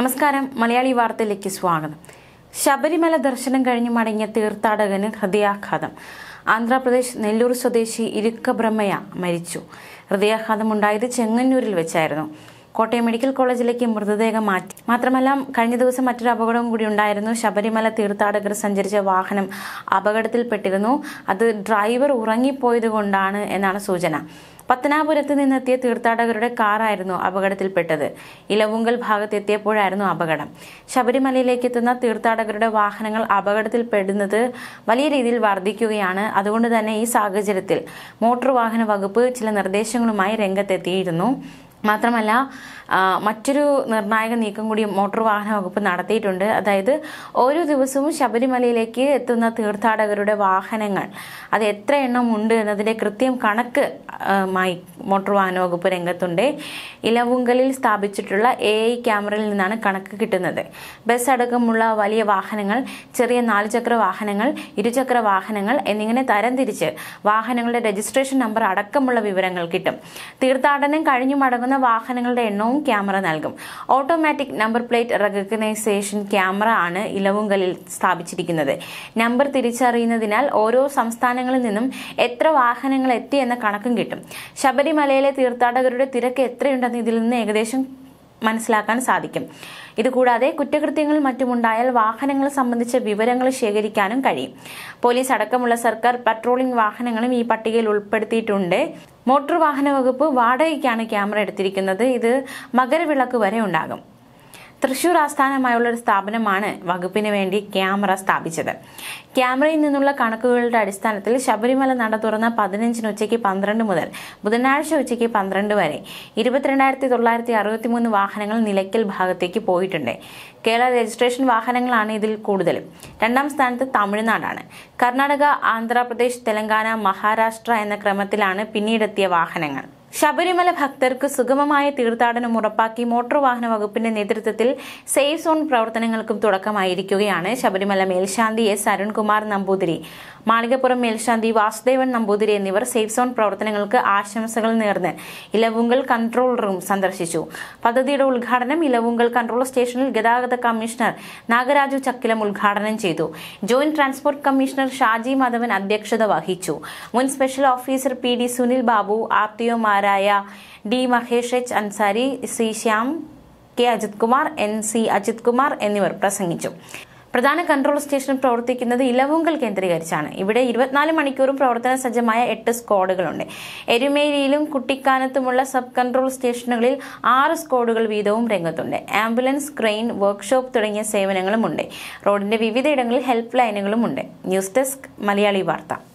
നമസ്കാരം മലയാളി വാർത്തയിലേക്ക് സ്വാഗതം ശബരിമല ദർശനം കഴിഞ്ഞു മടങ്ങിയ തീർത്ഥാടകന് ഹൃദയാഘാതം ആന്ധ്രാപ്രദേശ് നെല്ലൂർ സ്വദേശി ബ്രഹ്മയ മരിച്ചു ഉണ്ടായത് ചെങ്ങന്നൂരിൽ വെച്ചായിരുന്നു കോട്ടയം മെഡിക്കൽ കോളേജിലേക്ക് മൃതദേഹം മാറ്റി മാത്രമല്ല കഴിഞ്ഞ ദിവസം മറ്റൊരു അപകടവും കൂടി ഉണ്ടായിരുന്നു ശബരിമല തീർത്ഥാടകർ സഞ്ചരിച്ച വാഹനം അപകടത്തിൽപ്പെട്ടിരുന്നു അത് ഡ്രൈവർ ഉറങ്ങിപ്പോയത് കൊണ്ടാണ് എന്നാണ് സൂചന പത്തനാപുരത്ത് നിന്നെത്തിയ തീർത്ഥാടകരുടെ കാറായിരുന്നു അപകടത്തിൽപ്പെട്ടത് ഇലവുങ്കൽ ഭാഗത്തെത്തിയപ്പോഴായിരുന്നു അപകടം ശബരിമലയിലേക്ക് എത്തുന്ന തീർത്ഥാടകരുടെ വാഹനങ്ങൾ അപകടത്തിൽപ്പെടുന്നത് വലിയ രീതിയിൽ വർദ്ധിക്കുകയാണ് അതുകൊണ്ട് തന്നെ ഈ സാഹചര്യത്തിൽ മോട്ടോർ വാഹന വകുപ്പ് ചില നിർദ്ദേശങ്ങളുമായി രംഗത്തെത്തിയിരുന്നു മാത്രമല്ല മറ്റൊരു നിർണായക നീക്കം കൂടി മോട്ടോർ വാഹന വകുപ്പ് നടത്തിയിട്ടുണ്ട് അതായത് ഓരോ ദിവസവും ശബരിമലയിലേക്ക് എത്തുന്ന തീർത്ഥാടകരുടെ വാഹനങ്ങൾ അത് എത്ര എണ്ണം ഉണ്ട് എന്നതിൻ്റെ കൃത്യം കണക്ക് മായി മോട്ടോർ വാഹന വകുപ്പ് രംഗത്തുണ്ട് ഇലവുങ്കലിൽ സ്ഥാപിച്ചിട്ടുള്ള എ ഐ ക്യാമറയിൽ നിന്നാണ് കണക്ക് കിട്ടുന്നത് ബസ് അടക്കമുള്ള വലിയ വാഹനങ്ങൾ ചെറിയ നാലുചക്ര വാഹനങ്ങൾ ഇരുചക്ര വാഹനങ്ങൾ എന്നിങ്ങനെ തരംതിരിച്ച് വാഹനങ്ങളുടെ രജിസ്ട്രേഷൻ നമ്പർ അടക്കമുള്ള വിവരങ്ങൾ കിട്ടും തീർത്ഥാടനം കഴിഞ്ഞു മടങ്ങുന്ന ഓടുന്ന വാഹനങ്ങളുടെ എണ്ണവും ക്യാമറ നൽകും automatic number plate recognition camera ആണ് ഇലവുങ്കലിൽ സ്ഥാപിച്ചിരിക്കുന്നത് നമ്പർ തിരിച്ചറിയുന്നതിനാൽ ഓരോ സംസ്ഥാനങ്ങളിൽ നിന്നും എത്ര വാഹനങ്ങൾ എത്തി എന്ന കണക്കും കിട്ടും ശബരിമലയിലെ തീർത്ഥാടകരുടെ തിരക്ക് എത്രയുണ്ടെന്ന് ഇതിൽ നിന്ന് ഏകദേശം മനസ്സിലാക്കാൻ സാധിക്കും ഇതുകൂടാതെ കുറ്റകൃത്യങ്ങൾ മറ്റുമുണ്ടായാൽ വാഹനങ്ങൾ സംബന്ധിച്ച വിവരങ്ങൾ ശേഖരിക്കാനും കഴിയും പോലീസ് അടക്കമുള്ള സർക്കാർ പട്രോളിംഗ് വാഹനങ്ങളും ഈ പട്ടികയിൽ ഉൾപ്പെടുത്തിയിട്ടുണ്ട് മോട്ടോർ വാഹന വകുപ്പ് വാടകയ്ക്കാണ് ക്യാമറ എടുത്തിരിക്കുന്നത് ഇത് മകരവിളക്ക് വരെ ഉണ്ടാകും തൃശൂർ ആസ്ഥാനമായുള്ള ഒരു സ്ഥാപനമാണ് വകുപ്പിന് വേണ്ടി ക്യാമറ സ്ഥാപിച്ചത് ക്യാമറയിൽ നിന്നുള്ള കണക്കുകളുടെ അടിസ്ഥാനത്തിൽ ശബരിമല നട തുറന്ന പതിനഞ്ചിന് ഉച്ചയ്ക്ക് പന്ത്രണ്ട് മുതൽ ബുധനാഴ്ച ഉച്ചയ്ക്ക് പന്ത്രണ്ട് വരെ ഇരുപത്തിരണ്ടായിരത്തി തൊള്ളായിരത്തി അറുപത്തിമൂന്ന് വാഹനങ്ങൾ നിലയ്ക്കൽ ഭാഗത്തേക്ക് പോയിട്ടുണ്ട് കേരള രജിസ്ട്രേഷൻ വാഹനങ്ങളാണ് ഇതിൽ കൂടുതലും രണ്ടാം സ്ഥാനത്ത് തമിഴ്നാടാണ് കർണാടക ആന്ധ്രാപ്രദേശ് തെലങ്കാന മഹാരാഷ്ട്ര എന്ന ക്രമത്തിലാണ് പിന്നീടെത്തിയ വാഹനങ്ങൾ ശബരിമല ഭക്തർക്ക് സുഗമമായ തീർത്ഥാടനം ഉറപ്പാക്കി മോട്ടോർ വാഹന വകുപ്പിന്റെ നേതൃത്വത്തിൽ സേഫ് സോൺ പ്രവർത്തനങ്ങൾക്കും തുടക്കമായിരിക്കുകയാണ് ശബരിമല മേൽശാന്തി എസ് അരുൺകുമാർ നമ്പൂതിരി മാളികപ്പുറം മേൽശാന്തി വാസുദേവൻ നമ്പൂതിരി എന്നിവർ സേഫ് സോൺ പ്രവർത്തനങ്ങൾക്ക് ആശംസകൾ നേർന്ന് ഇലവുങ്കൽ കൺട്രോൾ റൂം സന്ദർശിച്ചു പദ്ധതിയുടെ ഉദ്ഘാടനം ഇലവുങ്കൽ കൺട്രോൾ സ്റ്റേഷനിൽ ഗതാഗത കമ്മീഷണർ നാഗരാജു ചക്കിലം ഉദ്ഘാടനം ചെയ്തു joint transport commissioner Shaji Madhavan അധ്യക്ഷത വഹിച്ചു മുൻ special officer P D Sunil Babu R T മാർ ഡയറക്ടർമാരായ D Mahesh H Ansari C Shyam K Ajith Kumar N C Ajith Kumar എന്നിവർ പ്രസംഗിച്ചു പ്രധാന കൺട്രോൾ സ്റ്റേഷൻ പ്രവർത്തിക്കുന്നത് ഇലവുങ്കൽ കേന്ദ്രീകരിച്ചാണ് ഇവിടെ ഇരുപത്തിനാല് മണിക്കൂറും പ്രവർത്തന സജ്ജമായ എട്ട് സ്ക്വാഡുകളുണ്ട് എരുമേരിയിലും കുട്ടിക്കാനത്തുമുള്ള സബ് കൺട്രോൾ സ്റ്റേഷനുകളിൽ ആറ് സ്ക്വാഡുകൾ വീതവും രംഗത്തുണ്ട് ആംബുലൻസ് ക്രെയിൻ വർക്ക്ഷോപ്പ് തുടങ്ങിയ സേവനങ്ങളുമുണ്ട് റോഡിന്റെ വിവിധയിടങ്ങളിൽ ഹെൽപ്പ് ലൈനുകളുമുണ്ട് ന്യൂസ് ഡെസ്ക് മലയാളി വാർത്ത